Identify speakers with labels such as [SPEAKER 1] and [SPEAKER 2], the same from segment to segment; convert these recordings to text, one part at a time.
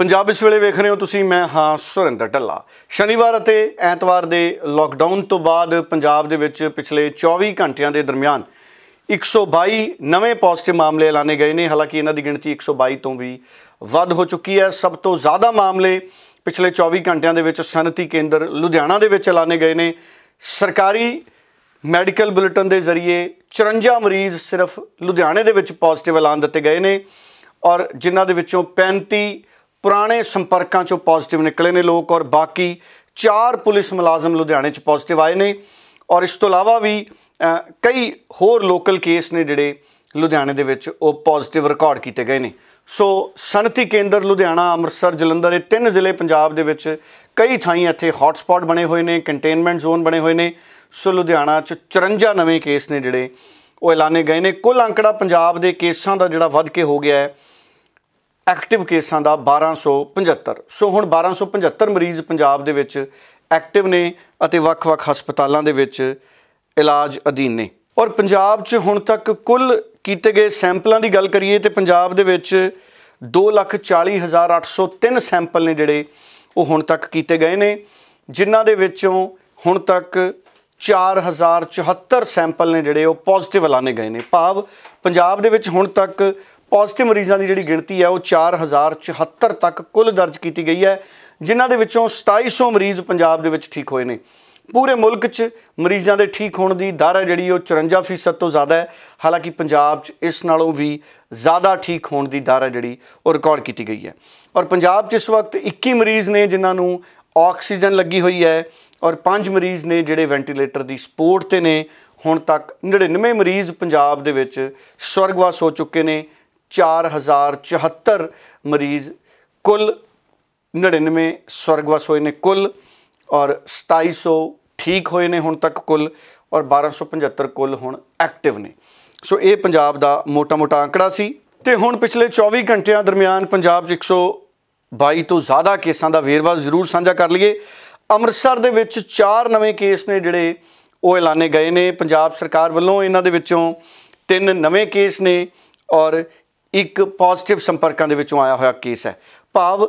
[SPEAKER 1] ਪੰਜਾਬ ਇਸ ਵੇਲੇ ਵੇਖ ਰਹੇ ਹੋ ਤੁਸੀਂ ਮੈਂ ਹਾਂ ਸੁਰਿੰਦਰ ਢੱਲਾ ਸ਼ਨੀਵਾਰ ਅਤੇ ਐਤਵਾਰ ਦੇ ਲਾਕਡਾਊਨ ਤੋਂ ਬਾਅਦ ਪੰਜਾਬ ਦੇ ਵਿੱਚ ਪਿਛਲੇ 24 ਘੰਟਿਆਂ ਦੇ ਦਰਮਿਆਨ 122 ਨਵੇਂ ਪੋਜ਼ਿਟਿਵ ਮਾਮਲੇ ਐਲਾਨੇ ਗਏ ਨੇ ਹਾਲਾਂਕਿ ਇਹਨਾਂ ਦੀ ਗਿਣਤੀ 122 ਤੋਂ ਵੀ ਵੱਧ ਹੋ ਚੁੱਕੀ ਹੈ ਸਭ ਤੋਂ ਜ਼ਿਆਦਾ ਮਾਮਲੇ ਪਿਛਲੇ 24 ਘੰਟਿਆਂ ਦੇ ਵਿੱਚ ਸਨਤੀ ਕੇਂਦਰ ਲੁਧਿਆਣਾ ਦੇ ਵਿੱਚ ਐਲਾਨੇ ਗਏ ਨੇ ਸਰਕਾਰੀ ਮੈਡੀਕਲ ਬੁਲੇਟਿਨ ਦੇ ਜ਼ਰੀਏ 54 ਮਰੀਜ਼ ਸਿਰਫ ਲੁਧਿਆਣੇ ਦੇ ਵਿੱਚ ਪੋਜ਼ਿਟਿਵ ਐਲਾਨ ਦਿੱਤੇ ਗਏ ਨੇ ਔਰ ਜਿਨ੍ਹਾਂ ਦੇ ਵਿੱਚੋਂ 35 ਪੁਰਾਣੇ ਸੰਪਰਕਾਂ ਚੋਂ ਪੋਜ਼ਿਟਿਵ ਨਿਕਲੇ ਨੇ ਲੋਕ ਔਰ ਬਾਕੀ ਚਾਰ ਪੁਲਿਸ ਮੁਲਾਜ਼ਮ ਲੁਧਿਆਣੇ 'ਚ ਪੋਜ਼ਿਟਿਵ ਆਏ ਨੇ ਔਰ ਇਸ ਤੋਂ ਇਲਾਵਾ ਵੀ ਕਈ ਹੋਰ ਲੋਕਲ ਕੇਸ ਨੇ ਜਿਹੜੇ ਲੁਧਿਆਣੇ ਦੇ ਵਿੱਚ ਉਹ ਪੋਜ਼ਿਟਿਵ ਰਿਕਾਰਡ ਕੀਤੇ ਗਏ ਨੇ ਸੋ ਸਨਤੀ ਕੇਂਦਰ ਲੁਧਿਆਣਾ ਅੰਮ੍ਰਿਤਸਰ ਜਲੰਧਰ ਇਹ ਤਿੰਨ ਜ਼ਿਲ੍ਹੇ ਪੰਜਾਬ ਦੇ ਵਿੱਚ ਕਈ ਥਾਈਂ ਇੱਥੇ ਹੌਟਸਪੌਟ ਬਣੇ ਹੋਏ ਨੇ ਕੰਟੇਨਮੈਂਟ ਜ਼ੋਨ ਬਣੇ ਹੋਏ ਨੇ ਸੋ ਲੁਧਿਆਣਾ 'ਚ 54 ਨਵੇਂ ਕੇਸ ਨੇ ਜਿਹੜੇ ਉਹ ਐਲਾਨੇ ਗਏ ਨੇ ਕੁੱਲ ਅੰਕੜਾ ਪੰਜਾਬ ਦੇ ਕੇਸਾਂ ਦਾ ਜਿਹੜਾ ਵੱਧ ਕੇ ਹੋ ਗਿਆ ਹੈ ਐਕਟਿਵ ਕੇਸਾਂ ਦਾ 1275 ਸੋ ਹੁਣ 1275 ਮਰੀਜ਼ ਪੰਜਾਬ ਦੇ ਵਿੱਚ ਐਕਟਿਵ ਨੇ ਅਤੇ ਵੱਖ-ਵੱਖ ਹਸਪਤਾਲਾਂ ਦੇ ਵਿੱਚ ਇਲਾਜ ਅਧੀਨ ਨੇ ਔਰ ਪੰਜਾਬ 'ਚ ਹੁਣ ਤੱਕ ਕੁੱਲ ਕੀਤੇ ਗਏ ਸੈਂਪਲਾਂ ਦੀ ਗੱਲ ਕਰੀਏ ਤੇ ਪੰਜਾਬ ਦੇ ਵਿੱਚ 240803 ਸੈਂਪਲ ਨੇ ਜਿਹੜੇ ਉਹ ਹੁਣ ਤੱਕ ਕੀਤੇ ਗਏ ਨੇ ਜਿਨ੍ਹਾਂ ਦੇ ਵਿੱਚੋਂ ਹੁਣ ਤੱਕ 4074 ਸੈਂਪਲ ਨੇ ਜਿਹੜੇ ਉਹ ਪੋਜ਼ਿਟਿਵ ਐਲਾਨੇ ਗਏ ਨੇ ਭਾਵ ਪੰਜਾਬ ਦੇ ਵਿੱਚ ਹੁਣ ਤੱਕ ਪੋਜ਼ਿਟਿਵ ਮਰੀਜ਼ਾਂ ਦੀ ਜਿਹੜੀ ਗਿਣਤੀ ਹੈ ਉਹ 4074 ਤੱਕ ਕੁੱਲ ਦਰਜ ਕੀਤੀ ਗਈ ਹੈ ਜਿਨ੍ਹਾਂ ਦੇ ਵਿੱਚੋਂ 2700 ਮਰੀਜ਼ ਪੰਜਾਬ ਦੇ ਵਿੱਚ ਠੀਕ ਹੋਏ ਨੇ ਪੂਰੇ ਮੁਲਕ 'ਚ ਮਰੀਜ਼ਾਂ ਦੇ ਠੀਕ ਹੋਣ ਦੀ ਦਰ ਹੈ ਜਿਹੜੀ ਉਹ 54% ਤੋਂ ਜ਼ਿਆਦਾ ਹੈ ਹਾਲਾਂਕਿ ਪੰਜਾਬ 'ਚ ਇਸ ਨਾਲੋਂ ਵੀ ਜ਼ਿਆਦਾ ਠੀਕ ਹੋਣ ਦੀ ਦਰ ਹੈ ਜਿਹੜੀ ਉਹ ਰਿਕਾਰਡ ਕੀਤੀ ਗਈ ਹੈ ਔਰ ਪੰਜਾਬ 'ਚ ਇਸ ਵਕਤ 21 ਮਰੀਜ਼ ਨੇ ਜਿਨ੍ਹਾਂ ਨੂੰ ਆਕਸੀਜਨ ਲੱਗੀ ਹੋਈ ਹੈ ਔਰ 5 ਮਰੀਜ਼ ਨੇ ਜਿਹੜੇ ਵੈਂਟੀਲੇਟਰ ਦੀ ਸਪੋਰਟ ਤੇ ਨੇ ਹੁਣ ਤੱਕ 99 ਮਰੀਜ਼ ਪੰਜਾਬ ਦੇ ਵਿੱਚ ਸਵਰਗਵਾਸ ਹੋ ਚੁੱਕੇ ਨੇ 4074 ਮਰੀਜ਼ ਕੁੱਲ 99 ਸਵਰਗਵਾਸ ਹੋਏ ਨੇ ਕੁੱਲ ਔਰ 2700 ਠੀਕ ਹੋਏ ਨੇ ਹੁਣ ਤੱਕ ਕੁੱਲ ਔਰ 1275 ਕੁੱਲ ਹੁਣ ਐਕਟਿਵ ਨੇ ਸੋ ਇਹ ਪੰਜਾਬ ਦਾ ਮੋਟਾ-ਮੋਟਾ ਅੰਕੜਾ ਸੀ ਤੇ ਹੁਣ ਪਿਛਲੇ 24 ਘੰਟਿਆਂ ਦਰਮਿਆਨ ਪੰਜਾਬ 'ਚ 122 ਤੋਂ ਜ਼ਿਆਦਾ ਕੇਸਾਂ ਦਾ ਵੇਰਵਾ ਜ਼ਰੂਰ ਸਾਂਝਾ ਕਰ ਲਈਏ ਅੰਮ੍ਰਿਤਸਰ ਦੇ ਵਿੱਚ 4 ਨਵੇਂ ਕੇਸ ਨੇ ਜਿਹੜੇ ਉਹ ਐਲਾਨੇ ਗਏ ਨੇ ਪੰਜਾਬ ਸਰਕਾਰ ਵੱਲੋਂ ਇਹਨਾਂ ਦੇ ਵਿੱਚੋਂ ਤਿੰਨ ਨਵੇਂ ਕੇਸ ਨੇ ਔਰ ਇੱਕ ਪੋਜ਼ਿਟਿਵ ਸੰਪਰਕਾਂ ਦੇ ਵਿੱਚੋਂ ਆਇਆ ਹੋਇਆ ਕੇਸ ਹੈ ਭਾਵ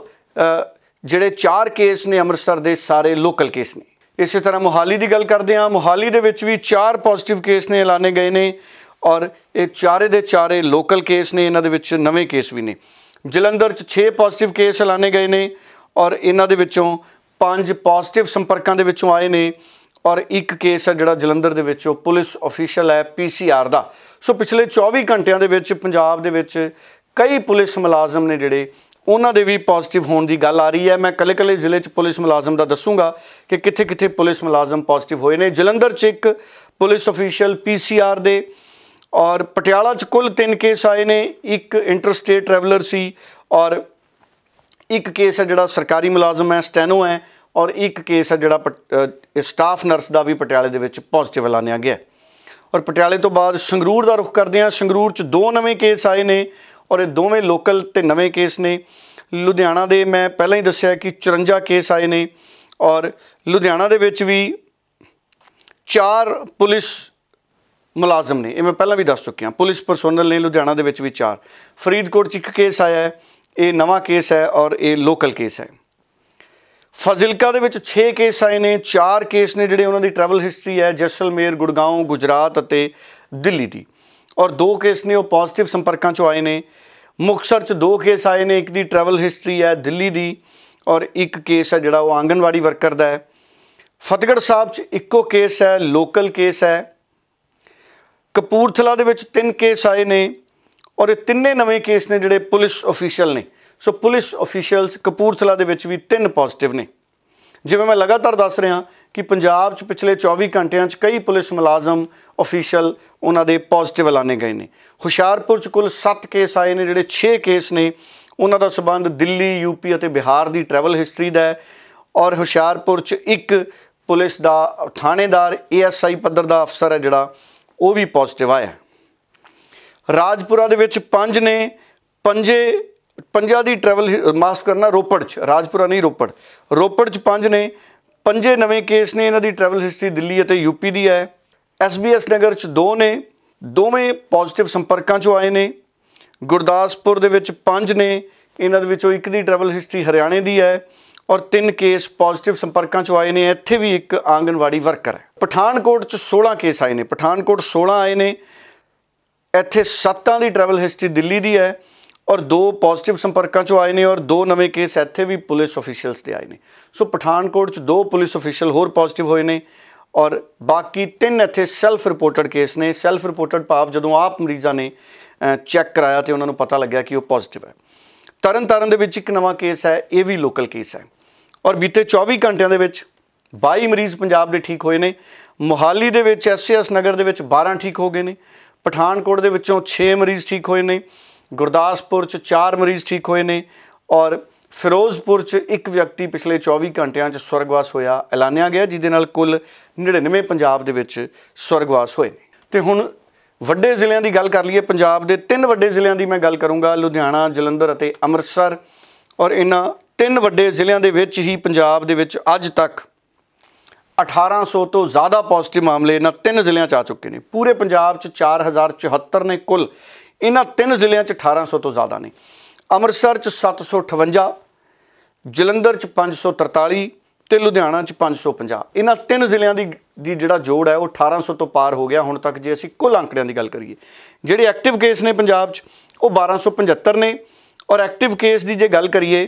[SPEAKER 1] ਜਿਹੜੇ ਚਾਰ ਕੇਸ ਨੇ ਅੰਮ੍ਰਿਤਸਰ ਦੇ ਸਾਰੇ ਲੋਕਲ ਕੇਸ ਨੇ ਇਸੇ ਤਰ੍ਹਾਂ ਮੁਹਾਲੀ ਦੀ ਗੱਲ ਕਰਦੇ ਹਾਂ ਮੁਹਾਲੀ ਦੇ ਵਿੱਚ ਵੀ ਚਾਰ ਪੋਜ਼ਿਟਿਵ ਕੇਸ ਨੇ ਐਲਾਨੇ ਗਏ ਨੇ ਔਰ ਇਹ ਚਾਰੇ ਦੇ ਚਾਰੇ ਲੋਕਲ ਕੇਸ ਨੇ ਇਹਨਾਂ ਦੇ ਵਿੱਚ ਨਵੇਂ ਕੇਸ ਵੀ ਨੇ ਜਲੰਧਰ 'ਚ 6 ਪੋਜ਼ਿਟਿਵ ਕੇਸ ਐਲਾਨੇ ਗਏ ਨੇ ਔਰ ਇਹਨਾਂ ਦੇ ਵਿੱਚੋਂ 5 ਪੋਜ਼ਿਟਿਵ ਸੰਪਰਕਾਂ ਦੇ ਵਿੱਚੋਂ ਆਏ ਨੇ ਔਰ ਇੱਕ ਕੇਸ ਹੈ ਜਿਹੜਾ ਜਲੰਧਰ ਦੇ ਵਿੱਚ ਉਹ ਪੁਲਿਸ ਅਫੀਸ਼ੀਅਲ ਹੈ ਪੀਸੀਆਰ ਦਾ ਸੋ ਪਿਛਲੇ 24 ਘੰਟਿਆਂ ਦੇ ਵਿੱਚ ਪੰਜਾਬ ਦੇ ਵਿੱਚ ਕਈ ਪੁਲਿਸ ਮੁਲਾਜ਼ਮ ਨੇ ਜਿਹੜੇ ਉਹਨਾਂ ਦੇ ਵੀ ਪੋਜ਼ਿਟਿਵ ਹੋਣ ਦੀ ਗੱਲ ਆ ਰਹੀ ਹੈ ਮੈਂ ਕੱਲੇ-ਕੱਲੇ ਜ਼ਿਲ੍ਹੇ 'ਚ ਪੁਲਿਸ ਮੁਲਾਜ਼ਮ ਦਾ ਦੱਸੂਗਾ ਕਿ ਕਿੱਥੇ-ਕਿੱਥੇ ਪੁਲਿਸ ਮੁਲਾਜ਼ਮ ਪੋਜ਼ਿਟਿਵ ਹੋਏ ਨੇ ਜਲੰਧਰ 'ਚ ਇੱਕ ਪੁਲਿਸ ਅਫੀਸ਼ੀਅਲ ਪੀਸੀਆਰ ਦੇ ਔਰ ਪਟਿਆਲਾ 'ਚ ਕੁੱਲ 3 ਕੇਸ ਆਏ ਨੇ ਇੱਕ ਇੰਟਰਸਟੇਟ ਟਰੈਵਲਰ ਸੀ ਔਰ ਇੱਕ ਕੇਸ ਹੈ ਜਿਹੜਾ ਸਰਕਾਰੀ ਮੁਲਾਜ਼ਮ ਹੈ ਸਟੈਨੋ ਹੈ ਔਰ ਇੱਕ ਕੇਸ ਹੈ ਜਿਹੜਾ ਸਟਾਫ ਨਰਸ ਦਾ ਵੀ ਪਟਿਆਲੇ ਦੇ ਵਿੱਚ ਪੋਜ਼ਿਟਿਵ ਐਲਾਨਿਆ ਗਿਆ ਔਰ ਪਟਿਆਲੇ ਤੋਂ ਬਾਅਦ ਸੰਗਰੂਰ ਦਾ ਰੁਖ ਕਰਦੇ ਹਾਂ ਸੰਗਰੂਰ 'ਚ ਦੋ ਨਵੇਂ ਕੇਸ ਆਏ ਨੇ ਔਰ ਇਹ ਦੋਵੇਂ ਲੋਕਲ ਤੇ ਨਵੇਂ ਕੇਸ ਨੇ ਲੁਧਿਆਣਾ ਦੇ ਮੈਂ ਪਹਿਲਾਂ ਹੀ ਦੱਸਿਆ ਕਿ 54 ਕੇਸ ਆਏ ਨੇ ਔਰ ਲੁਧਿਆਣਾ ਦੇ ਵਿੱਚ ਵੀ ਚਾਰ ਪੁਲਿਸ ਮੁਲਾਜ਼ਮ ਨੇ ਇਹ ਮੈਂ ਪਹਿਲਾਂ ਵੀ ਦੱਸ ਚੁੱਕਿਆ ਪੁਲਿਸ ਪਰਸਨਲ ਨੇ ਲੁਧਿਆਣਾ ਦੇ ਵਿੱਚ ਵੀ ਚਾਰ ਫਰੀਦਕੋਟ 'ਚ ਇੱਕ ਕੇਸ ਆਇਆ ਹੈ ਇਹ ਨਵਾਂ ਕੇਸ ਹੈ ਔਰ ਇਹ ਲੋਕਲ ਕੇਸ ਹੈ ਫਜ਼ਿਲਕਾ ਦੇ ਵਿੱਚ 6 ਕੇਸ ਆਏ ਨੇ 4 ਕੇਸ ਨੇ ਜਿਹੜੇ ਉਹਨਾਂ ਦੀ ਟਰੈਵਲ ਹਿਸਟਰੀ ਹੈ ਜੈਸਲਮੇਰ ਗੁੜਗਾਉਂ ਗੁਜਰਾਤ ਅਤੇ ਦਿੱਲੀ ਦੀ ਔਰ 2 ਕੇਸ ਨੇ ਉਹ ਪੋਜ਼ਿਟਿਵ ਸੰਪਰਕਾਂ ਚੋਂ ਆਏ ਨੇ ਮੁਕਸਰ ਚ 2 ਕੇਸ ਆਏ ਨੇ ਇੱਕ ਦੀ ਟਰੈਵਲ ਹਿਸਟਰੀ ਹੈ ਦਿੱਲੀ ਦੀ ਔਰ ਇੱਕ ਕੇਸ ਹੈ ਜਿਹੜਾ ਉਹ ਆਂਗਨਵਾੜੀ ਵਰਕਰ ਦਾ ਹੈ ਫਤਿਹਗੜ੍ਹ ਸਾਹਿਬ ਚ ਇੱਕੋ ਕੇਸ ਹੈ ਲੋਕਲ ਕੇਸ ਹੈ ਕਪੂਰਥਲਾ ਦੇ ਵਿੱਚ 3 ਕੇਸ ਆਏ ਨੇ ਔਰ ਇਹ ਤਿੰਨੇ ਨਵੇਂ ਕੇਸ ਨੇ ਜਿਹੜੇ ਪੁਲਿਸ ਅਫੀਸ਼ੀਅਲ ਨੇ ਸੋ ਪੁਲਿਸ ਅਫੀਸ਼ੀਅਲਸ ਕਪੂਰਥਲਾ ਦੇ ਵਿੱਚ ਵੀ ਤਿੰਨ ਪੋਜ਼ਿਟਿਵ ਨੇ ਜਿਵੇਂ ਮੈਂ ਲਗਾਤਾਰ ਦੱਸ ਰਿਹਾ ਕਿ ਪੰਜਾਬ 'ਚ ਪਿਛਲੇ 24 ਘੰਟਿਆਂ 'ਚ ਕਈ ਪੁਲਿਸ ਮੁਲਾਜ਼ਮ ਅਫੀਸ਼ੀਅਲ ਉਹਨਾਂ ਦੇ ਪੋਜ਼ਿਟਿਵ ਲਾਣੇ ਗਏ ਨੇ ਹੁਸ਼ਿਆਰਪੁਰ 'ਚ ਕੁੱਲ 7 ਕੇਸ ਆਏ ਨੇ ਜਿਹੜੇ 6 ਕੇਸ ਨੇ ਉਹਨਾਂ ਦਾ ਸਬੰਧ ਦਿੱਲੀ ਯੂਪੀ ਅਤੇ ਬਿਹਾਰ ਦੀ ਟਰੈਵਲ ਹਿਸਟਰੀ ਦਾ ਹੈ ਔਰ ਹੁਸ਼ਿਆਰਪੁਰ 'ਚ ਇੱਕ ਪੁਲਿਸ ਦਾ ਥਾਣੇਦਾਰ ਏਐਸਆਈ ਪੱਧਰ ਦਾ ਅਫਸਰ ਹੈ ਜਿਹੜਾ ਉਹ ਵੀ ਪੋਜ਼ਿਟਿਵ ਆਇਆ ਰਾਜਪੁਰਾ ਦੇ ਵਿੱਚ ਪੰਜ ਨੇ ਪੰਜੇ ਪੰਜਾਂ ਦੀ ਟਰੈਵਲ ਮਾਸਕ ਕਰਨਾ ਰੋਪੜ ਚ ਰਾਜਪੁਰਾ ਨਹੀਂ ਰੋਪੜ ਰੋਪੜ ਚ ਪੰਜ ਨੇ ਪੰਜੇ ਨਵੇਂ ਕੇਸ ਨੇ ਇਹਨਾਂ ਦੀ ਟਰੈਵਲ ਹਿਸਟਰੀ ਦਿੱਲੀ ਅਤੇ ਯੂਪੀ ਦੀ ਹੈ ਐਸਬੀਐਸ ਨਗਰ ਚ ਦੋ ਨੇ ਦੋਵੇਂ ਪੋਜ਼ਿਟਿਵ ਸੰਪਰਕਾਂ ਚੋਂ ਆਏ ਨੇ ਗੁਰਦਾਸਪੁਰ ਦੇ ਵਿੱਚ ਪੰਜ ਨੇ ਇਹਨਾਂ ਦੇ ਵਿੱਚੋਂ ਇੱਕ ਦੀ ਟਰੈਵਲ ਹਿਸਟਰੀ ਹਰਿਆਣੇ ਦੀ ਹੈ ਔਰ ਤਿੰਨ ਕੇਸ ਪੋਜ਼ਿਟਿਵ ਸੰਪਰਕਾਂ ਚੋਂ ਆਏ ਨੇ ਇੱਥੇ ਵੀ ਇੱਕ ਆਂਗਨਵਾੜੀ ਵਰਕਰ ਹੈ ਪਠਾਨਕੋਟ ਚ 16 ਕੇਸ ਆਏ ਨੇ ਪਠਾਨਕੋਟ 16 ਆਏ ਨੇ ਇੱਥੇ ਸੱਤਾਂ ਦੀ ਟਰੈਵਲ ਹਿਸਟਰੀ ਦਿੱਲੀ ਦੀ ਹੈ ਔਰ ਦੋ ਪੋਜ਼ਿਟਿਵ ਸੰਪਰਕਾਂ ਚੋਂ ਆਏ ਨੇ ਔਰ ਦੋ ਨਵੇਂ ਕੇਸ ਇੱਥੇ ਵੀ ਪੁਲਿਸ ਅਫੀਸ਼ੀਅਲਸ ਦੇ ਆਏ ਨੇ ਸੋ ਪਠਾਨਕੋਟ ਚ ਦੋ ਪੁਲਿਸ ਅਫੀਸ਼ੀਅਲ ਹੋਰ ਪੋਜ਼ਿਟਿਵ ਹੋਏ ਨੇ ਔਰ ਬਾਕੀ ਤਿੰਨ ਇੱਥੇ ਸੈਲਫ ਰਿਪੋਰਟਡ ਕੇਸ ਨੇ ਸੈਲਫ ਰਿਪੋਰਟਡ ਭਾਵ ਜਦੋਂ ਆਪ ਮਰੀਜ਼ਾਂ ਨੇ ਚੈੱਕ ਕਰਾਇਆ ਤੇ ਉਹਨਾਂ ਨੂੰ ਪਤਾ ਲੱਗਿਆ ਕਿ ਉਹ ਪੋਜ਼ਿਟਿਵ ਹੈ ਤਰਨ ਤਰਨ ਦੇ ਵਿੱਚ ਇੱਕ ਨਵਾਂ ਕੇਸ ਹੈ ਇਹ ਵੀ ਲੋਕਲ ਕੇਸ ਹੈ ਔਰ ਬੀਤੇ 24 ਘੰਟਿਆਂ ਦੇ ਵਿੱਚ 22 ਮਰੀਜ਼ ਪੰਜਾਬ ਦੇ ਠੀਕ ਹੋਏ ਨੇ ਮੋਹਾਲੀ ਦੇ ਵਿੱਚ ਐਸਐਸ ਨਗਰ ਦੇ ਵਿੱਚ 12 ਠੀਕ ਹੋ ਗਏ ਨੇ ਪਠਾਨਕੋਟ ਦੇ ਵਿੱਚੋਂ 6 ਮਰੀਜ਼ ਠੀਕ ਹੋਏ ਨੇ ਗੁਰਦਾਸਪੁਰ ਚ 4 ਮਰੀਜ਼ ਠੀਕ ਹੋਏ ਨੇ ਔਰ ਫਿਰੋਜ਼ਪੁਰ ਚ ਇੱਕ ਵਿਅਕਤੀ ਪਿਛਲੇ 24 ਘੰਟਿਆਂ ਚ ਸਵਰਗਵਾਸ ਹੋਇਆ ਐਲਾਨਿਆ ਗਿਆ ਜਿਹਦੇ ਨਾਲ ਕੁੱਲ 99 ਪੰਜਾਬ ਦੇ ਵਿੱਚ ਸਵਰਗਵਾਸ ਹੋਏ ਨੇ ਤੇ ਹੁਣ ਵੱਡੇ ਜ਼ਿਲ੍ਹਿਆਂ ਦੀ ਗੱਲ ਕਰ ਲਈਏ ਪੰਜਾਬ ਦੇ ਤਿੰਨ ਵੱਡੇ ਜ਼ਿਲ੍ਹਿਆਂ ਦੀ ਮੈਂ ਗੱਲ ਕਰੂੰਗਾ ਲੁਧਿਆਣਾ ਜਲੰਧਰ ਅਤੇ ਅੰਮ੍ਰਿਤਸਰ ਔਰ ਇਹਨਾਂ ਤਿੰਨ ਵੱਡੇ ਜ਼ਿਲ੍ਹਿਆਂ ਦੇ ਵਿੱਚ ਹੀ ਪੰਜਾਬ ਦੇ ਵਿੱਚ ਅੱਜ ਤੱਕ 1800 ਤੋਂ ਜ਼ਿਆਦਾ ਪੋਜ਼ਿਟਿਵ ਮਾਮਲੇ ਇਹਨਾਂ ਤਿੰਨ ਜ਼ਿਲ੍ਹਿਆਂ 'ਚ ਆ ਚੁੱਕੇ ਨੇ ਪੂਰੇ ਪੰਜਾਬ 'ਚ 4074 ਨੇ ਕੁੱਲ ਇਹਨਾਂ ਤਿੰਨ ਜ਼ਿਲ੍ਹਿਆਂ 'ਚ 1800 ਤੋਂ ਜ਼ਿਆਦਾ ਨੇ ਅੰਮ੍ਰਿਤਸਰ 'ਚ 758 ਜਲੰਧਰ 'ਚ 543 ਤੇ ਲੁਧਿਆਣਾ 'ਚ 550 ਇਹਨਾਂ ਤਿੰਨ ਜ਼ਿਲ੍ਹਿਆਂ ਦੀ ਦੀ ਜਿਹੜਾ ਜੋੜ ਹੈ ਉਹ 1800 ਤੋਂ ਪਾਰ ਹੋ ਗਿਆ ਹੁਣ ਤੱਕ ਜੇ ਅਸੀਂ ਕੁੱਲ ਅੰਕੜਿਆਂ ਦੀ ਗੱਲ ਕਰੀਏ ਜਿਹੜੇ ਐਕਟਿਵ ਕੇਸ ਨੇ ਪੰਜਾਬ 'ਚ ਉਹ 1275 ਨੇ ਔਰ ਐਕਟਿਵ ਕੇਸ ਦੀ ਜੇ ਗੱਲ ਕਰੀਏ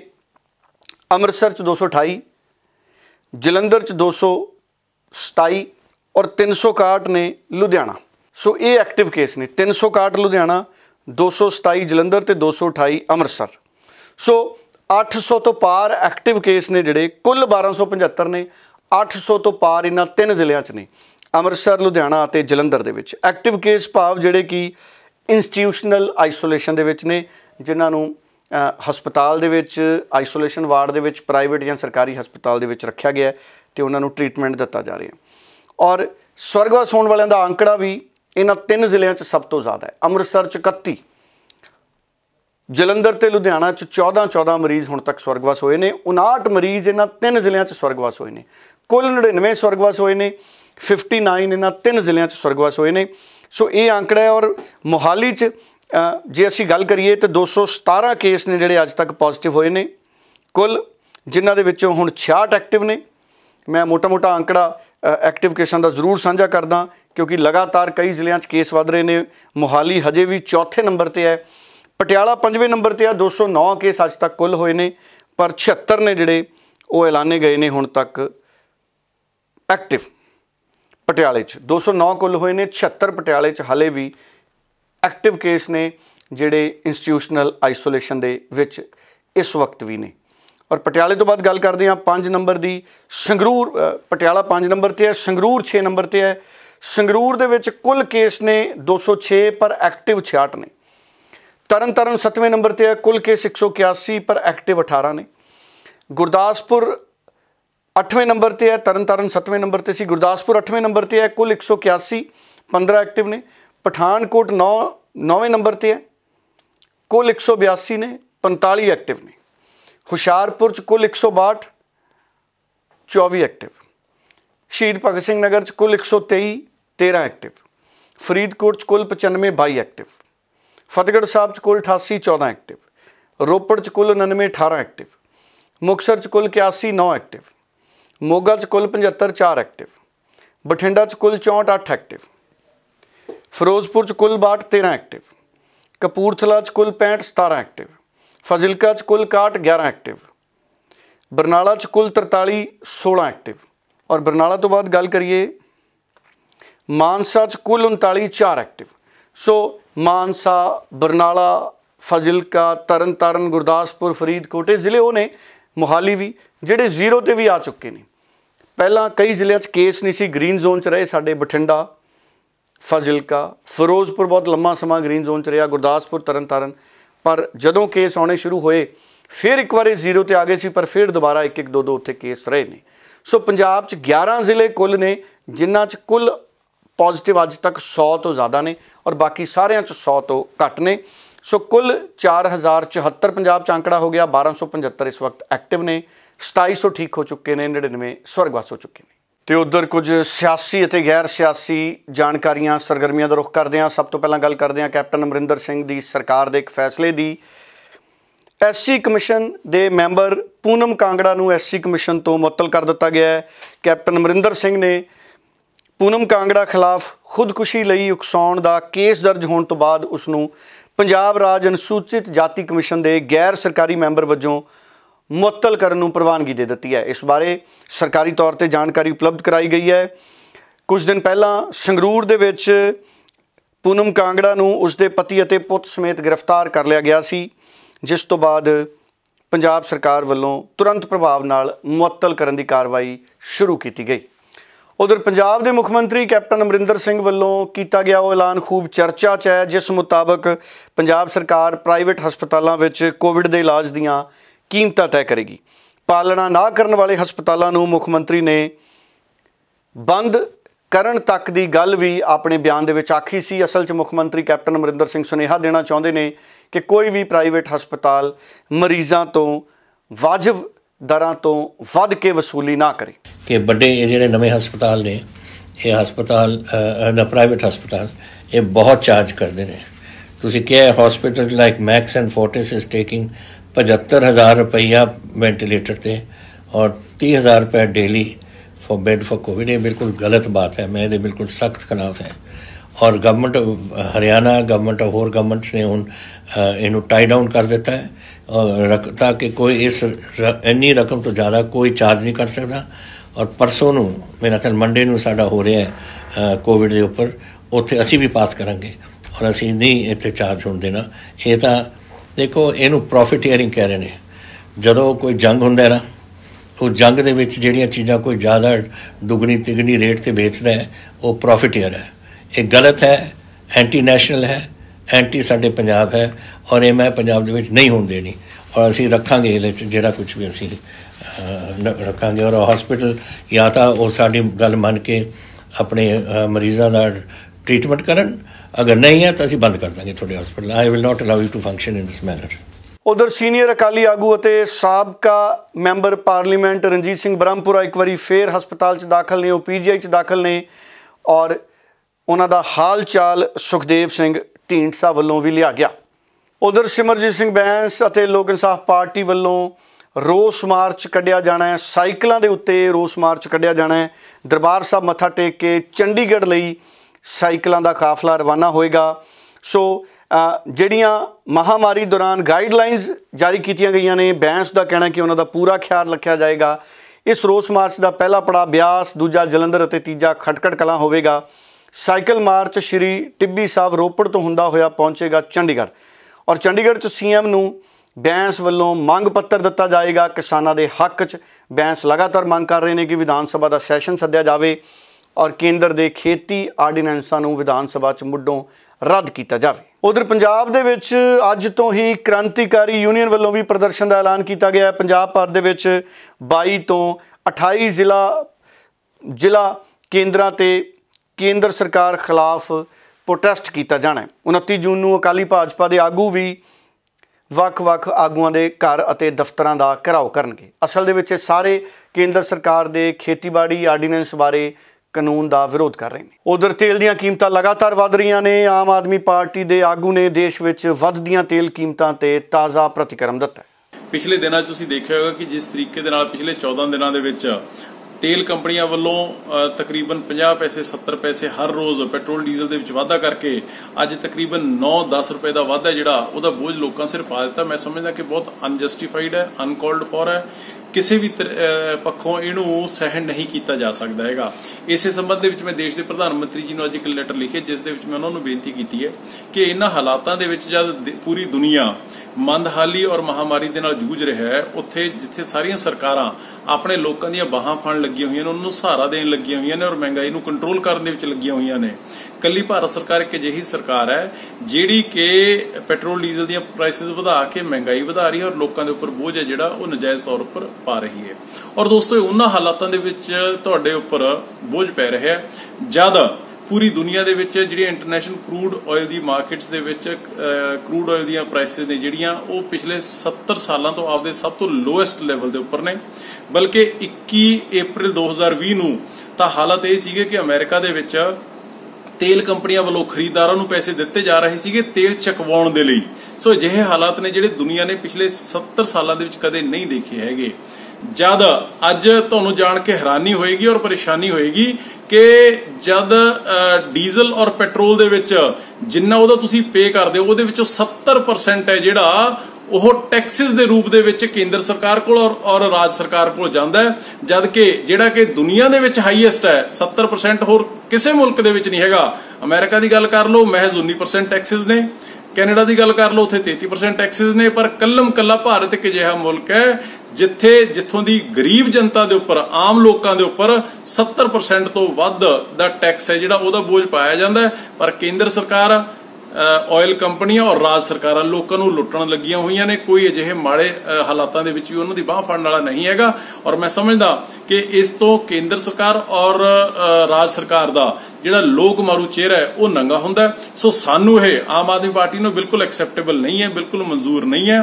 [SPEAKER 1] ਅੰਮ੍ਰਿਤਸਰ 'ਚ 228 ਜਲੰਧਰ 'ਚ 200 27 ਔਰ 361 ਨੇ ਲੁਧਿਆਣਾ ਸੋ ਇਹ ਐਕਟਿਵ ਕੇਸ ਨੇ 361 ਲੁਧਿਆਣਾ 227 ਜਲੰਧਰ ਤੇ 228 ਅੰਮ੍ਰਿਤਸਰ ਸੋ 800 ਤੋਂ ਪਾਰ ਐਕਟਿਵ ਕੇਸ ਨੇ ਜਿਹੜੇ ਕੁੱਲ 1275 ਨੇ 800 ਤੋਂ ਪਾਰ ਇਹਨਾਂ ਤਿੰਨ ਜ਼ਿਲ੍ਹਿਆਂ 'ਚ ਨੇ ਅੰਮ੍ਰਿਤਸਰ ਲੁਧਿਆਣਾ ਅਤੇ ਜਲੰਧਰ ਦੇ ਵਿੱਚ ਐਕਟਿਵ ਕੇਸ ਭਾਵ ਜਿਹੜੇ ਕਿ ਇੰਸਟੀਟਿਊਸ਼ਨਲ ਆਈਸੋਲੇਸ਼ਨ ਦੇ ਵਿੱਚ ਨੇ ਜਿਨ੍ਹਾਂ ਨੂੰ ਹਸਪਤਾਲ ਦੇ ਵਿੱਚ ਆਈਸੋਲੇਸ਼ਨ ਵਾਰਡ ਦੇ ਵਿੱਚ ਪ੍ਰਾਈਵੇਟ ਜਾਂ ਸਰਕਾਰੀ ਹਸਪਤਾਲ ਦੇ ਵਿੱਚ ਰੱਖਿਆ ਗਿਆ ਤੇ ਉਹਨਾਂ ਨੂੰ ਟ੍ਰੀਟਮੈਂਟ ਦਿੱਤਾ ਜਾ ਰਿਹਾ ਔਰ ਸਵਰਗਵਾਸ ਹੋਣ ਵਾਲਿਆਂ ਦਾ ਅੰਕੜਾ ਵੀ ਇਹਨਾਂ ਤਿੰਨ ਜ਼ਿਲ੍ਹਿਆਂ 'ਚ ਸਭ ਤੋਂ ਜ਼ਿਆਦਾ ਹੈ ਅੰਮ੍ਰਿਤਸਰ 'ਚ 31 ਜਲੰਧਰ ਤੇ ਲੁਧਿਆਣਾ 'ਚ 14 14 ਮਰੀਜ਼ ਹੁਣ ਤੱਕ ਸਵਰਗਵਾਸ ਹੋਏ ਨੇ 59 ਮਰੀਜ਼ ਇਹਨਾਂ ਤਿੰਨ ਜ਼ਿਲ੍ਹਿਆਂ 'ਚ ਸਵਰਗਵਾਸ ਹੋਏ ਨੇ ਕੁੱਲ 99 ਸਵਰਗਵਾਸ ਹੋਏ ਨੇ 59 ਇਹਨਾਂ ਤਿੰਨ ਜ਼ਿਲ੍ਹਿਆਂ 'ਚ ਸਵਰਗਵਾਸ ਹੋਏ ਨੇ ਸੋ ਇਹ ਅੰਕੜਾ ਹੈ ਔਰ ਮੋਹਾਲੀ 'ਚ ਜੇ ਅਸੀਂ ਗੱਲ ਕਰੀਏ ਤਾਂ 217 ਕੇਸ ਨੇ ਜਿਹੜੇ ਅੱਜ ਤੱਕ ਪੋਜ਼ਿਟਿਵ ਹੋਏ ਨੇ ਕੁੱਲ ਜਿਨ੍ਹਾਂ ਦੇ ਵਿੱਚੋਂ ਹੁਣ 66 ਐਕਟਿਵ ਨੇ ਮੈਂ ਮੋਟਾ-ਮੋਟਾ ਅੰਕੜਾ ਐਕਟਿਵ ਕੇਸਾਂ ਦਾ ਜ਼ਰੂਰ ਸਾਂਝਾ ਕਰਦਾ ਕਿਉਂਕਿ ਲਗਾਤਾਰ ਕਈ ਜ਼ਿਲ੍ਹਿਆਂ 'ਚ ਕੇਸ ਵਧ ਰਹੇ ਨੇ ਮੁਹਾਲੀ ਹਜੇ ਵੀ ਚੌਥੇ ਨੰਬਰ ਤੇ ਹੈ ਪਟਿਆਲਾ ਪੰਜਵੇਂ ਨੰਬਰ ਤੇ ਆ 209 ਕੇਸ ਅੱਜ ਤੱਕ ਕੁੱਲ ਹੋਏ ਨੇ ਪਰ 76 ਨੇ ਜਿਹੜੇ ਉਹ ਐਲਾਨੇ ਗਏ ਨੇ ਹੁਣ ਤੱਕ ਐਕਟਿਵ ਪਟਿਆਲੇ 'ਚ 209 ਕੁੱਲ ਹੋਏ ਨੇ 76 ਪਟਿਆਲੇ 'ਚ ਹਲੇ ਵੀ ਐਕਟਿਵ ਕੇਸ ਨੇ ਜਿਹੜੇ ਇੰਸਟੀਟਿਊਸ਼ਨਲ ਆਈਸੋਲੇਸ਼ਨ ਦੇ ਵਿੱਚ ਇਸ ਵਕਤ ਵੀ ਨੇ ਔਰ ਪਟਿਆਲੇ ਤੋਂ ਬਾਅਦ ਗੱਲ ਕਰਦੇ ਹਾਂ 5 ਨੰਬਰ ਦੀ ਸੰਗਰੂਰ ਪਟਿਆਲਾ 5 ਨੰਬਰ ਤੇ ਹੈ ਸੰਗਰੂਰ 6 ਨੰਬਰ ਤੇ ਹੈ ਸੰਗਰੂਰ ਦੇ ਵਿੱਚ ਕੁੱਲ ਕੇਸ ਨੇ 206 ਪਰ ਐਕਟਿਵ 66 ਨੇ ਤਰਨਤਾਰਨ 7ਵੇਂ ਨੰਬਰ ਤੇ ਹੈ ਕੁੱਲ ਕੇਸ 181 ਪਰ ਐਕਟਿਵ 18 ਨੇ ਗੁਰਦਾਸਪੁਰ 8ਵੇਂ ਨੰਬਰ ਤੇ ਹੈ ਤਰਨਤਾਰਨ 7ਵੇਂ ਨੰਬਰ ਤੇ ਸੀ ਗੁਰਦਾਸਪੁਰ 8ਵੇਂ ਨੰਬਰ ਤੇ ਹੈ ਕੁੱਲ 181 15 ਐਕਟਿਵ ਨੇ ਪਠਾਨਕੋਟ 9 9ਵੇਂ ਨੰਬਰ ਤੇ ਹੈ ਕੁੱਲ 182 ਨੇ 45 ਐਕਟਿਵ ਨੇ ਹੁਸ਼ਿਆਰਪੁਰ ਚ ਕੁੱਲ 162 24 ਐਕਟਿਵ ਸ਼ਹੀਦ ਭਗਤ ਸਿੰਘ ਨਗਰ ਚ ਕੁੱਲ 123 13 ਐਕਟਿਵ ਫਰੀਦਕੋਟ ਚ ਕੁੱਲ 95 22 ਐਕਟਿਵ ਫਤਿਹਗੜ੍ਹ ਸਾਹਿਬ ਚ ਕੁੱਲ 88 14 ਐਕਟਿਵ ਰੋਪੜ ਚ ਕੁੱਲ 99 18 ਐਕਟਿਵ ਮੁਕਸਰ ਚ ਕੁੱਲ 81 9 ਐਕਟਿਵ ਮੋਗਾ ਚ ਕੁੱਲ 75 4 ਐਕਟਿਵ ਬਠਿੰਡਾ ਚ ਕੁੱਲ 64 8 ਐਕਟਿਵ ਫਿਰੋਜ਼ਪੁਰ ਚ ਕੁੱਲ 62 13 ਐਕਟਿਵ ਕਪੂਰਥਲਾ ਚ ਕੁੱਲ 65 17 ਐਕਟਿਵ ਫਾਜ਼ਿਲਕਾ 'ਚ ਕੁੱਲ 61 11 ਐਕਟਿਵ ਬਰਨਾਲਾ 'ਚ ਕੁੱਲ 43 16 ਐਕਟਿਵ ਔਰ ਬਰਨਾਲਾ ਤੋਂ ਬਾਅਦ ਗੱਲ ਕਰੀਏ ਮਾਨਸਾ 'ਚ ਕੁੱਲ 39 4 ਐਕਟਿਵ ਸੋ ਮਾਨਸਾ ਬਰਨਾਲਾ ਫਾਜ਼ਿਲਕਾ ਤਰਨਤਾਰਨ ਗੁਰਦਾਸਪੁਰ ਫਰੀਦਕੋਟ ਇਹ ਜ਼ਿਲ੍ਹੇ ਉਹ ਨੇ ਮੁਹਾਲੀ ਵੀ ਜਿਹੜੇ ਜ਼ੀਰੋ ਤੇ ਵੀ ਆ ਚੁੱਕੇ ਨੇ ਪਹਿਲਾਂ ਕਈ ਜ਼ਿਲ੍ਹਿਆਂ 'ਚ ਕੇਸ ਨਹੀਂ ਸੀ ਗ੍ਰੀਨ ਜ਼ੋਨ 'ਚ ਰਹੇ ਸਾਡੇ ਬਠਿੰਡਾ ਫਾਜ਼ਿਲਕਾ ਫਿਰੋਜ਼ਪੁਰ ਬਹੁਤ ਲੰਮਾ ਸਮਾਂ ਗ੍ਰੀਨ ਜ਼ੋਨ 'ਚ ਰਿਹਾ ਗੁਰਦਾਸਪੁਰ ਤਰਨਤਾਰਨ ਪਰ ਜਦੋਂ ਕੇਸ ਆਉਣੇ ਸ਼ੁਰੂ ਹੋਏ ਫਿਰ ਇੱਕ ਵਾਰੀ ਜ਼ੀਰੋ ਤੇ ਆ ਗਏ ਸੀ ਪਰ ਫਿਰ ਦੁਬਾਰਾ ਇੱਕ ਇੱਕ ਦੋ ਦੋ ਉੱਥੇ ਕੇਸ ਰਹੇ ਨੇ ਸੋ ਪੰਜਾਬ 'ਚ 11 ਜ਼ਿਲ੍ਹੇ ਕੁੱਲ ਨੇ ਜਿਨ੍ਹਾਂ 'ਚ ਕੁੱਲ ਪੋਜ਼ਿਟਿਵ ਅੱਜ ਤੱਕ 100 ਤੋਂ ਜ਼ਿਆਦਾ ਨੇ ਔਰ ਬਾਕੀ ਸਾਰਿਆਂ 'ਚ 100 ਤੋਂ ਘੱਟ ਨੇ ਸੋ ਕੁੱਲ 4074 ਪੰਜਾਬ 'ਚ ਅੰਕੜਾ ਹੋ ਗਿਆ 1275 ਇਸ ਵਕਤ ਐਕਟਿਵ ਨੇ 2700 ਠੀਕ ਹੋ ਚੁੱਕੇ ਨੇ 99 ਸਵਰਗਵਾਸ ਹੋ ਚੁੱਕੇ ਨੇ ਤੇ ਉਧਰ ਕੁਝ ਸਿਆਸੀ ਅਤੇ ਗੈਰ ਸਿਆਸੀ ਜਾਣਕਾਰੀਆਂ ਸਰਗਰਮੀਆਂ ਦਾ ਰੁਖ ਕਰਦੇ ਹਾਂ ਸਭ ਤੋਂ ਪਹਿਲਾਂ ਗੱਲ ਕਰਦੇ ਹਾਂ ਕੈਪਟਨ ਅਮਰਿੰਦਰ ਸਿੰਘ ਦੀ ਸਰਕਾਰ ਦੇ ਇੱਕ ਫੈਸਲੇ ਦੀ ਐਸਸੀ ਕਮਿਸ਼ਨ ਦੇ ਮੈਂਬਰ ਪੂਨਮ ਕਾਂਗੜਾ ਨੂੰ ਐਸਸੀ ਕਮਿਸ਼ਨ ਤੋਂ ਮੁਅੱਤਲ ਕਰ ਦਿੱਤਾ ਗਿਆ ਹੈ ਕੈਪਟਨ ਅਮਰਿੰਦਰ ਸਿੰਘ ਨੇ ਪੂਨਮ ਕਾਂਗੜਾ ਖਿਲਾਫ ਖੁਦਕੁਸ਼ੀ ਲਈ ਉਕਸਾਉਣ ਦਾ ਕੇਸ ਦਰਜ ਹੋਣ ਤੋਂ ਬਾਅਦ ਉਸ ਨੂੰ ਪੰਜਾਬ ਰਾਜ ਅਨੁਸੂਚਿਤ ਜਾਤੀ ਕਮਿਸ਼ਨ ਦੇ ਗੈਰ ਸਰਕਾਰੀ ਮੈਂਬਰ ਵਜੋਂ ਮੁਅੱਤਲ ਕਰਨ ਨੂੰ ਪ੍ਰਵਾਨਗੀ ਦੇ ਦਿੱਤੀ ਹੈ ਇਸ ਬਾਰੇ ਸਰਕਾਰੀ ਤੌਰ ਤੇ ਜਾਣਕਾਰੀ ਉਪਲਬਧ ਕਰਾਈ ਗਈ ਹੈ ਕੁਝ ਦਿਨ ਪਹਿਲਾਂ ਸੰਗਰੂਰ ਦੇ ਵਿੱਚ ਪੂਨਮ ਕਾਂਗੜਾ ਨੂੰ ਉਸ ਦੇ ਪਤੀ ਅਤੇ ਪੁੱਤ ਸਮੇਤ ਗ੍ਰਿਫਤਾਰ ਕਰ ਲਿਆ ਗਿਆ ਸੀ ਜਿਸ ਤੋਂ ਬਾਅਦ ਪੰਜਾਬ ਸਰਕਾਰ ਵੱਲੋਂ ਤੁਰੰਤ ਪ੍ਰਭਾਵ ਨਾਲ ਮੁਅੱਤਲ ਕਰਨ ਦੀ ਕਾਰਵਾਈ ਸ਼ੁਰੂ ਕੀਤੀ ਗਈ ਉਧਰ ਪੰਜਾਬ ਦੇ ਮੁੱਖ ਮੰਤਰੀ ਕੈਪਟਨ ਅਮਰਿੰਦਰ ਸਿੰਘ ਵੱਲੋਂ ਕੀਤਾ ਗਿਆ ਉਹ ਐਲਾਨ ਖੂਬ ਚਰਚਾ 'ਚ ਹੈ ਜਿਸ ਮੁਤਾਬਕ ਪੰਜਾਬ ਸਰਕਾਰ ਪ੍ਰਾਈਵੇਟ ਹਸਪਤਾਲਾਂ ਵਿੱਚ ਕੋਵਿਡ ਦੇ ਇਲਾਜ ਦੀਆਂ ਕੀਮਤਾਂ ਤੈਅ ਕਰੇਗੀ ਪਾਲਣਾ ਨਾ ਕਰਨ ਵਾਲੇ ਹਸਪਤਾਲਾਂ ਨੂੰ ਮੁੱਖ ਮੰਤਰੀ ਨੇ ਬੰਦ ਕਰਨ ਤੱਕ ਦੀ ਗੱਲ ਵੀ ਆਪਣੇ ਬਿਆਨ ਦੇ ਵਿੱਚ ਆਖੀ ਸੀ ਅਸਲ 'ਚ ਮੁੱਖ ਮੰਤਰੀ ਕੈਪਟਨ ਅਮਰਿੰਦਰ ਸਿੰਘ ਸੁਨੇਹਾ ਦੇਣਾ ਚਾਹੁੰਦੇ ਨੇ ਕਿ ਕੋਈ ਵੀ ਪ੍ਰਾਈਵੇਟ ਹਸਪਤਾਲ ਮਰੀਜ਼ਾਂ ਤੋਂ ਵਾਜਬ ਦਰਾਂ ਤੋਂ ਵੱਧ ਕੇ ਵਸੂਲੀ ਨਾ ਕਰੇ
[SPEAKER 2] ਕਿ ਵੱਡੇ ਇਹ ਜਿਹੜੇ ਨਵੇਂ ਹਸਪਤਾਲ ਨੇ ਇਹ ਹਸਪਤਾਲ ਦਾ ਪ੍ਰਾਈਵੇਟ ਹਸਪਤਾਲ ਇਹ ਬਹੁਤ ਚਾਰਜ ਕਰਦੇ ਨੇ ਤੁਸੀਂ ਕਿਹਾ hospital like Max and Fortis is taking 75000 ਰੁਪਇਆ ਵੈਂਟੀਲੇਟਰ ਤੇ ਔਰ 30000 रुपए daily for bed for COVID ਇਹ ਬਿਲਕੁਲ ਗਲਤ ਬਾਤ ਹੈ ਮੈਂ ਇਹਦੇ ਬਿਲਕੁਲ ਸਖਤ ਖਿਲਾਫ ਹਾਂ ਔਰ ਗਵਰਨਮੈਂਟ ਹਰਿਆਣਾ ਗਵਰਨਮੈਂਟ ਹੋਰ ਗਵਰਨਮੈਂਟਸ ਨੇ ਹੁਣ ਇਹਨੂੰ ਟਾਈ ਡਾਊਨ ਕਰ ਦਿੱਤਾ ਹੈ ਰਕਤਾ ਕਿ ਕੋਈ ਇਸ ਇੰਨੀ ਰਕਮ ਤੋਂ ਜ਼ਿਆਦਾ ਕੋਈ ਚਾਰਜ ਨਹੀਂ ਕਰ ਸਕਦਾ ਔਰ ਪਰਸੋਂ ਨੂੰ ਮੇਰਾ ਖਿਆਲ ਮੰਡੇ ਨੂੰ ਸਾਡਾ ਹੋ ਰਿਹਾ ਹੈ ਕੋਵਿਡ ਦੇ ਉੱਪਰ ਉੱਥੇ ਅਸੀਂ ਵੀ ਪਾਸ ਕਰਾਂਗੇ ਔਰ ਅਸੀਂ ਨਹੀਂ ਇੱਥੇ ਚਾਰਜ ਹੁੰਦੇ ਦੇਣਾ ਇਹ ਤਾਂ ਦੇਖੋ ਇਹਨੂੰ ਪ੍ਰੋਫਿਟੀਅਰਿੰਗ ਕਹਿ ਰਹੇ ਨੇ ਜਦੋਂ ਕੋਈ ਜੰਗ ਹੁੰਦਾ ਹੈ ਨਾ ਉਹ ਜੰਗ ਦੇ ਵਿੱਚ ਜਿਹੜੀਆਂ ਚੀਜ਼ਾਂ ਕੋਈ ਜ਼ਿਆਦਾ ਦੁਗਣੀ ਤਿਗਣੀ ਰੇਟ ਤੇ ਵੇਚਦਾ ਹੈ ਉਹ ਪ੍ਰੋਫਿਟੀਅਰ ਹੈ ਇਹ ਗਲਤ ਹੈ ਐਂਟੀ ਨੈਸ਼ਨਲ ਹੈ ਐਂਟੀ ਸਾਡੇ ਪੰਜਾਬ ਹੈ ਔਰ ਇਹ ਮੈਂ ਪੰਜਾਬ ਦੇ ਵਿੱਚ ਨਹੀਂ ਹੋਣ ਦੇਣੀ ਔਰ ਅਸੀਂ ਰੱਖਾਂਗੇ ਇਹਦੇ ਵਿੱਚ ਜਿਹੜਾ ਕੁਝ ਵੀ ਅਸੀਂ ਰੱਖਾਂਗੇ ਔਰ ਹਸਪੀਟਲ ਜਾਂ ਤਾਂ ਉਹ ਸਾਡੀ ਗੱਲ ਮੰਨ ਕੇ ਆਪਣੇ ਮਰੀਜ਼ਾਂ ਦਾ ਟ੍ਰੀਟਮੈਂਟ ਕਰਨ ਅਗਰ ਨਹੀਂ ਹੈ ਤਾਂ ਅਸੀਂ ਬੰਦ ਕਰ ਦਾਂਗੇ ਤੁਹਾਡੇ hospital I will not allow you to function in this manner
[SPEAKER 1] ਉਧਰ ਸੀਨੀਅਰ ਅਕਾਲੀ ਆਗੂ ਅਤੇ ਸਾਬਕਾ ਮੈਂਬਰ ਪਾਰਲੀਮੈਂਟ ਰਣਜੀਤ ਸਿੰਘ ਬ੍ਰਹਮਪੁਰਾ ਇੱਕ ਵਾਰੀ ਫੇਰ ਹਸਪਤਾਲ 'ਚ ਦਾਖਲ ਨੇ ਉਹ ਪੀਜੀਆਈ 'ਚ ਦਾਖਲ ਨੇ ਔਰ ਉਹਨਾਂ ਦਾ ਹਾਲ ਚਾਲ ਸੁਖਦੇਵ ਸਿੰਘ ਢੀਂਡਸਾ ਵੱਲੋਂ ਵੀ ਲਿਆ ਗਿਆ ਉਧਰ ਸਿਮਰਜੀਤ ਸਿੰਘ ਬੈਂਸ ਅਤੇ ਲੋਕ ਇਨਸਾਫ ਪਾਰਟੀ ਵੱਲੋਂ ਰੋਸ ਮਾਰਚ ਕੱਢਿਆ ਜਾਣਾ ਹੈ ਸਾਈਕਲਾਂ ਦੇ ਉੱਤੇ ਰੋਸ ਮਾਰਚ ਕੱਢਿਆ ਜਾਣਾ ਹੈ ਦਰਬਾਰ ਸਾਹਿਬ ਮੱਥਾ ਟੇਕ ਕੇ ਚੰਡੀਗੜ੍ਹ ਲਈ ਸਾਈਕਲਾਂ ਦਾ ਕਾਫਲਾ ਰਵਾਨਾ ਹੋਏਗਾ ਸੋ ਜਿਹੜੀਆਂ ਮਹਾਮਾਰੀ ਦੌਰਾਨ ਗਾਈਡਲਾਈਨਸ ਜਾਰੀ ਕੀਤੀਆਂ ਗਈਆਂ ਨੇ ਬੈਂਸ ਦਾ ਕਹਿਣਾ ਕਿ ਉਹਨਾਂ ਦਾ ਪੂਰਾ ਖਿਆਲ ਰੱਖਿਆ ਜਾਏਗਾ ਇਸ ਰੋਸ ਮਾਰਚ ਦਾ ਪਹਿਲਾ ਪੜਾ ਬਿਆਸ ਦੂਜਾ ਜਲੰਧਰ ਅਤੇ ਤੀਜਾ ਖਟਕੜ ਕਲਾਂ ਹੋਵੇਗਾ ਸਾਈਕਲ ਮਾਰਚ ਸ਼੍ਰੀ ਟਿੱਬੀ ਸਾਹਿਬ ਰੋਪੜ ਤੋਂ ਹੁੰਦਾ ਹੋਇਆ ਪਹੁੰਚੇਗਾ ਚੰਡੀਗੜ੍ਹ ਔਰ ਚੰਡੀਗੜ੍ਹ 'ਚ ਸੀਐਮ ਨੂੰ ਬੈਂਸ ਵੱਲੋਂ ਮੰਗ ਪੱਤਰ ਦਿੱਤਾ ਜਾਏਗਾ ਕਿਸਾਨਾਂ ਦੇ ਹੱਕ 'ਚ ਬੈਂਸ ਲਗਾਤਾਰ ਮੰਗ ਕਰ ਰਹੇ ਨੇ ਕਿ ਵਿਧਾਨ ਸਭਾ ਦਾ ਸੈਸ਼ਨ ਸੱਦਿਆ ਜਾਵੇ ਔਰ ਕੇਂਦਰ ਦੇ ਖੇਤੀ ਆਰਡੀਨੈਂਸਾਂ ਨੂੰ ਵਿਧਾਨ ਸਭਾ 'ਚ ਮੁੱਢੋਂ ਰੱਦ ਕੀਤਾ ਜਾਵੇ ਉਧਰ ਪੰਜਾਬ ਦੇ ਵਿੱਚ ਅੱਜ ਤੋਂ ਹੀ ਕ੍ਰਾਂਤੀਕਾਰੀ ਯੂਨੀਅਨ ਵੱਲੋਂ ਵੀ ਪ੍ਰਦਰਸ਼ਨ ਦਾ ਐਲਾਨ ਕੀਤਾ ਗਿਆ ਹੈ ਪੰਜਾਬ ਭਰ ਦੇ ਵਿੱਚ 22 ਤੋਂ 28 ਜ਼ਿਲ੍ਹਾ ਜ਼ਿਲ੍ਹਾ ਕੇਂਦਰਾਂ ਤੇ ਕੇਂਦਰ ਸਰਕਾਰ ਖਿਲਾਫ ਪ੍ਰੋਟੈਸਟ ਕੀਤਾ ਜਾਣਾ ਹੈ 29 ਜੂਨ ਨੂੰ ਅਕਾਲੀ ਭਾਜਪਾ ਦੇ ਆਗੂ ਵੀ ਵੱਖ-ਵੱਖ ਆਗੂਆਂ ਦੇ ਘਰ ਅਤੇ ਦਫ਼ਤਰਾਂ ਦਾ ਘਰਾਓ ਕਰਨਗੇ ਅਸਲ ਦੇ ਵਿੱਚ ਇਹ ਸਾਰੇ ਕੇਂਦਰ ਸਰਕਾਰ ਦੇ ਖੇਤੀਬਾੜੀ ਆਰਡੀਨੈਂਸ ਬਾਰੇ ਕਾਨੂੰਨ ਦਾ ਵਿਰੋਧ ਕਰ ਰਹੇ ਨੇ ਉਧਰ ਤੇਲ ਦੀਆਂ ਕੀਮਤਾਂ ਲਗਾਤਾਰ ਵਧ ਰਹੀਆਂ ਨੇ ਆਮ ਆਦਮੀ ਪਾਰਟੀ ਦੇ ਆਗੂ ਨੇ ਦੇਸ਼ ਵਿੱਚ ਵੱਧਦੀਆਂ ਤੇਲ ਕੀਮਤਾਂ ਤੇ ਤਾਜ਼ਾ ਪ੍ਰਤੀਕਰਮ ਦਿੱਤਾ
[SPEAKER 3] ਪਿਛਲੇ ਦਿਨਾਂ 'ਚ ਤੁਸੀਂ ਦੇਖਿਆ ਹੋਗਾ ਕਿ ਜਿਸ ਤਰੀਕੇ ਦੇ ਨਾਲ ਪਿਛਲੇ 14 ਦਿਨਾਂ ਦੇ ਵਿੱਚ ਤੇਲ ਕੰਪਨੀਆਂ ਵੱਲੋਂ ਤਕਰੀਬਨ 50 ਪੈਸੇ 70 ਪੈਸੇ ਹਰ ਰੋਜ਼ ਪੈਟਰੋਲ ਡੀਜ਼ਲ ਦੇ ਵਿੱਚ ਵਾਧਾ ਕਰਕੇ ਅੱਜ ਤਕਰੀਬਨ 9-10 ਰੁਪਏ ਦਾ ਵਾਧਾ ਜਿਹੜਾ ਉਹਦਾ ਬੋਝ ਲੋਕਾਂ ਸਿਰ ਪਾ ਦਿੱਤਾ ਮੈਂ ਸਮਝਦਾ ਕਿ ਬਹੁਤ ਅਨਜਸਟੀਫਾਈਡ ਹੈ ਅਨਕਾਲਡ ਫੋਰ ਹੈ ਕਿਸੇ ਵੀ ਪੱਖੋਂ ਇਹਨੂੰ ਸਹਿਣ ਨਹੀਂ ਕੀਤਾ ਜਾ ਸਕਦਾ ਹੈਗਾ ਇਸੇ ਸੰਬੰਧ ਦੇ ਵਿੱਚ ਮੈਂ ਦੇਸ਼ ਦੇ ਪ੍ਰਧਾਨ ਮੰਤਰੀ ਜੀ ਨੂੰ ਅੱਜ ਇੱਕ ਲੈਟਰ ਲਿਖਿਆ ਜਿਸ ਦੇ ਵਿੱਚ ਮੈਂ ਉਹਨਾਂ ਨੂੰ ਬੇਨਤੀ ਕੀਤੀ ਹੈ ਕਿ ਇਹਨਾਂ ਹਾਲਾਤਾਂ ਦੇ ਵਿੱਚ ਜਦ ਪੂਰੀ ਦੁਨੀਆ ਮੰਦਹਾਲੀ ਔਰ ਮਹਾਮਾਰੀ ਦੇ ਨਾਲ ਜੂਝ ਰਿਹਾ ਹੈ ਉੱਥੇ ਜਿੱਥੇ ਸਾਰੀਆਂ ਸਰਕਾਰਾਂ ਆਪਣੇ ਲੋਕਾਂ ਦੀਆਂ ਬਾਹਾਂ ਫੜਨ ਲੱਗੀਆਂ ਹੋਈਆਂ ਨੇ ਉਹਨਾਂ ਨੂੰ ਸਹਾਰਾ ਦੇਣ ਲੱਗੀਆਂ ਹੋਈਆਂ ਨੇ ਔਰ ਮਹਿੰਗਾਈ ਨੂੰ ਕੰਟਰੋਲ ਕਰਨ ਦੇ ਵਿੱਚ ਲੱਗੀਆਂ ਹੋਈਆਂ ਨੇ ਕੱਲੀ ਭਾਰਤ ਸਰਕਾਰ ਇੱਕ ਅਜਿਹੀ ਸਰਕਾਰ ਹੈ ਜਿਹੜੀ ਕਿ ਪੈਟਰੋਲ ਡੀਜ਼ਲ ਦੀਆਂ ਪ੍ਰਾਈਸਸ ਵਧਾ ਕੇ ਮਹਿੰਗਾਈ ਵਧਾ ਰਹੀ ਹੈ ਔਰ ਲੋਕਾਂ ਦੇ ਉੱਪਰ ਬੋਝ ਹੈ ਜਿਹੜਾ ਉਹ ਨਜਾਇਜ਼ ਤੌਰ ਉੱਪਰ ਪਾ ਰਹੀ ਹੈ ਔਰ ਦੋਸਤੋ ਉਹਨਾਂ ਹਾਲਾਤਾਂ ਦੇ ਵਿੱਚ ਤੁਹਾਡੇ ਉੱਪਰ ਬੋਝ ਪੈ ਰਿਹਾ ਹੈ ਜਦ ਪੂਰੀ ਦੁਨੀਆ ਦੇ ਵਿੱਚ ਜਿਹੜੀ ਇੰਟਰਨੈਸ਼ਨਲ ਕਰੂਡ ਆਇਲ ਦੀ ਮਾਰਕੀਟਸ ਦੇ ਵਿੱਚ ਕਰੂਡ ਆਇਲ ਦੀਆਂ ਪ੍ਰਾਈਸਸ ਨੇ ਜਿਹੜੀਆਂ ਉਹ ਪਿਛਲੇ 70 ਸਾਲਾਂ ਤੋਂ ਆਪਦੇ ਸਭ ਤੋਂ ਲੋਐਸਟ ਲੈਵਲ ਦੇ ਉੱਪਰ ਨੇ ਬਲਕਿ 21 April 2020 ਨੂੰ ਤਾਂ ਹਾਲਤ ਇਹ ਸੀਗੇ ਕਿ ਅਮਰੀਕਾ ਦੇ ਵਿੱਚ ਤੇਲ ਕੰਪਨੀਆਂ ਵੱਲੋਂ ਖਰੀਦਦਾਰਾਂ ਨੂੰ ਪੈਸੇ ਦਿੱਤੇ ਜਾ ਰਹੇ ਸੀਗੇ ਤੇਲ ਚਕਵਾਉਣ ਦੇ ਲਈ ਸੋ ਅਜਿਹੇ ਹਾਲਾਤ ਨੇ ਜਿਹੜੇ ਦੁਨੀਆ ਨੇ ਪਿਛਲੇ 70 ਸਾਲਾਂ ਦੇ ਵਿੱਚ ਕਦੇ ਨਹੀਂ ਦੇਖੇ ਹੈਗੇ ਜਦ ਅੱਜ ਤੁਹਾਨੂੰ ਜਾਣ ਕੇ ਹੈਰਾਨੀ ਹੋਏਗੀ ਔਰ ਪਰੇਸ਼ਾਨੀ ਹੋਏਗੀ ਕਿ ਜਦ ਡੀਜ਼ਲ ਔਰ ਪੈਟਰੋਲ ਦੇ ਵਿੱਚ ਜਿੰਨਾ ਉਹਦਾ ਤੁਸੀਂ ਪੇ ਕਰਦੇ ਹੋ ਉਹਦੇ ਵਿੱਚੋਂ 70% ਹੈ ਜਿਹੜਾ ਉਹ ਟੈਕਸਿਸ ਦੇ ਰੂਪ ਦੇ ਵਿੱਚ ਕੇਂਦਰ ਸਰਕਾਰ ਕੋਲ ਔਰ ਔਰ ਰਾਜ ਸਰਕਾਰ ਕੋਲ ਜਾਂਦਾ ਹੈ ਜਦ ਕਿ ਜਿਹੜਾ ਕਿ ਦੁਨੀਆ ਦੇ ਵਿੱਚ ਹਾਈਐਸਟ ਹੈ 70% ਹੋਰ ਕਿਸੇ ਮੁਲਕ ਦੇ ਵਿੱਚ ਨਹੀਂ ਹੈਗਾ ਅਮਰੀਕਾ ਦੀ ਗੱਲ ਕਰ ਲਓ ਮਹਿਜ਼ 19% ਟੈਕਸਿਸ ਨੇ ਕੈਨੇਡਾ ਦੀ ਗੱਲ ਕਰ ਲਓ ਉੱਥੇ 33% ਟੈਕਸਿਸ ਨੇ ਪਰ ਕੱਲਮ ਕੱਲਾ ਭਾਰਤ ਇੱਕ ਅਜਿਹਾ ਮੁਲਕ ਹੈ ਜਿੱਥੇ ਜਿੱਥੋਂ ਦੀ ਗਰੀਬ ਜਨਤਾ ਦੇ ਉੱਪਰ ਆਮ ਲੋਕਾਂ ਦੇ ਉੱਪਰ 70% ਤੋਂ ਵੱਧ ਦਾ ਟੈਕਸ ਹੈ ਜਿਹੜਾ ਉਹਦਾ ਬੋਝ ਪਾਇਆ ਜਾਂਦਾ ਪਰ ਕੇਂਦਰ ਸਰਕਾਰ ਆਇਲ ਕੰਪਨੀਆਂ ਔਰ ਰਾਜ ਸਰਕਾਰਾਂ ਲੋਕਾਂ ਨੂੰ ਲੁੱਟਣ ਲੱਗੀਆਂ ਹੋਈਆਂ ਨੇ ਕੋਈ ਅਜਿਹੇ ਮਾੜੇ ਹਾਲਾਤਾਂ ਦੇ ਵਿੱਚ ਵੀ ਉਹਨਾਂ ਦੀ ਬਾਹ ਫੜਨ ਵਾਲਾ ਨਹੀਂ ਹੈਗਾ ਔਰ ਮੈਂ ਸਮਝਦਾ ਕਿ ਇਸ ਤੋਂ ਕੇਂਦਰ ਸਰਕਾਰ ਔਰ ਰਾਜ ਸਰਕਾਰ ਦਾ ਜਿਹੜਾ ਲੋਕ ਮਾਰੂ ਚਿਹਰਾ ਹੈ ਉਹ ਨੰਗਾ ਹੁੰਦਾ ਸੋ ਸਾਨੂੰ ਇਹ ਆਮ ਆਦਮੀ ਪਾਰਟੀ ਨੂੰ ਬਿਲਕੁਲ ਐਕਸੈਪਟੇਬਲ ਨਹੀਂ ਹੈ ਬਿਲਕੁਲ ਮਨਜ਼ੂਰ ਨਹੀਂ ਹੈ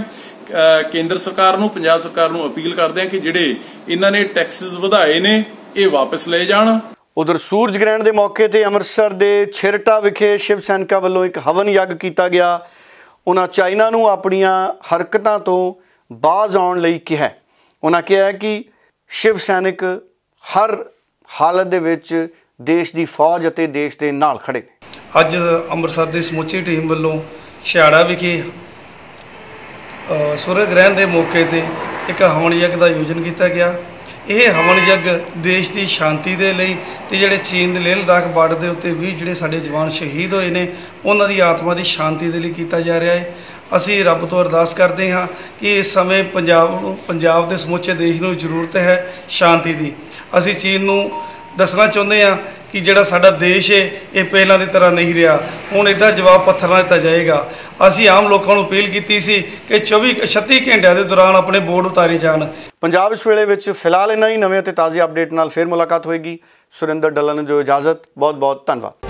[SPEAKER 3] ਕੇਂਦਰ ਸਰਕਾਰ ਨੂੰ ਪੰਜਾਬ ਸਰਕਾਰ ਨੂੰ ਅਪੀਲ ਕਰਦੇ ਆ ਕਿ ਜਿਹੜੇ ਇਹਨਾਂ ਨੇ ਟੈਕਸਸ ਵਧਾਏ ਨੇ ਇਹ ਵਾਪਸ ਲਏ ਜਾਣ ਉਧਰ ਸੂਰਜ ਗ੍ਰਹਿਣ ਦੇ ਮੌਕੇ
[SPEAKER 1] ਤੇ ਅੰਮ੍ਰਿਤਸਰ ਦੇ ਛਿਰਟਾ ਵਿਖੇ ਸ਼ਿਵ ਸੈਨਕਾ ਵੱਲੋਂ ਇੱਕ ਹਵਨ ਯੱਗ ਕੀਤਾ ਗਿਆ ਉਹਨਾਂ ਚਾਈਨਾ ਨੂੰ ਆਪਣੀਆਂ ਹਰਕਤਾਂ ਤੋਂ ਬਾਜ਼ ਆਉਣ ਲਈ ਕਿਹਾ ਉਹਨਾਂ ਕਿਹਾ ਕਿ ਸ਼ਿਵ ਸੈਨਿਕ ਹਰ ਹਾਲਤ ਦੇ ਵਿੱਚ ਦੇਸ਼ ਦੀ ਫੌਜ ਅਤੇ ਦੇਸ਼ ਦੇ ਨਾਲ ਖੜੇ ਨੇ ਅੱਜ ਅੰਮ੍ਰਿਤਸਰ ਦੇ ਸਮੁੱਚੀ ਟੀਮ ਵੱਲੋਂ ਛਿਆੜਾ ਵਿਖੇ ਸੂਰਜ ਗ੍ਰਹਿਣ ਦੇ ਮੌਕੇ ਤੇ ਇੱਕ ਹਵਨ ਯੱਗ ਦਾ ਆਯੋਜਨ ਕੀਤਾ ਗਿਆ ਇਹ ਹਵਨ ਯੱਗ ਦੇਸ਼ ਦੀ ਸ਼ਾਂਤੀ ਦੇ ਲਈ ਤੇ ਜਿਹੜੇ ਚੀਨ ਦੇ ਲੇਹ ਲਦਾਖ ਬਾਰਡਰ ਦੇ ਉੱਤੇ ਵੀ ਜਿਹੜੇ ਸਾਡੇ ਜਵਾਨ ਸ਼ਹੀਦ ਹੋਏ ਨੇ ਉਹਨਾਂ ਦੀ ਆਤਮਾ ਦੀ ਸ਼ਾਂਤੀ ਦੇ ਲਈ ਕੀਤਾ ਜਾ ਰਿਹਾ ਹੈ ਅਸੀਂ ਰੱਬ ਤੋਂ ਅਰਦਾਸ ਕਰਦੇ ਹਾਂ ਕਿ ਇਸ ਸਮੇਂ ਪੰਜਾਬ ਨੂੰ ਪੰਜਾਬ ਦੇ ਸਮੁੱਚੇ ਦੇਸ਼ ਨੂੰ ਜ਼ਰੂਰਤ ਹੈ ਸ਼ਾਂਤੀ ਦੀ ਅਸੀਂ ਚੀਨ ਨੂੰ ਦੱਸਣਾ ਚਾਹੁੰਦੇ ਹਾਂ ਕਿ ਜਿਹੜਾ ਸਾਡਾ ਦੇਸ਼ ਹੈ ਇਹ ਪਹਿਲਾਂ ਦੀ ਤਰ੍ਹਾਂ ਨਹੀਂ ਰਿਹਾ ਹੁਣ ਇਹਦਾ ਜਵਾਬ ਪੱਥਰ ਨਾਲ ਦਿੱਤਾ ਜਾਏਗਾ ਅਸੀਂ ਆਮ ਲੋਕਾਂ ਨੂੰ ਅਪੀਲ ਕੀਤੀ ਸੀ ਕਿ 24 36 ਘੰਟਿਆਂ ਦੇ ਦੌਰਾਨ ਆਪਣੇ ਬੋਰਡ ਉਤਾਰੇ ਜਾਣ ਪੰਜਾਬ ਇਸ ਵੇਲੇ ਵਿੱਚ ਫਿਲਹਾਲ ਇਹਨਾਂ ਹੀ ਨਵੇਂ ਅਤੇ ਤਾਜ਼ੇ ਅਪਡੇਟ ਨਾਲ ਫੇਰ ਮੁਲਾਕਾਤ ਹੋਏਗੀ ਸੁਰਿੰਦਰ ਡੱਲਾ ਨੂੰ ਜੋ ਇਜਾਜ਼ਤ ਬਹੁਤ ਬਹੁਤ ਧੰਨਵਾਦ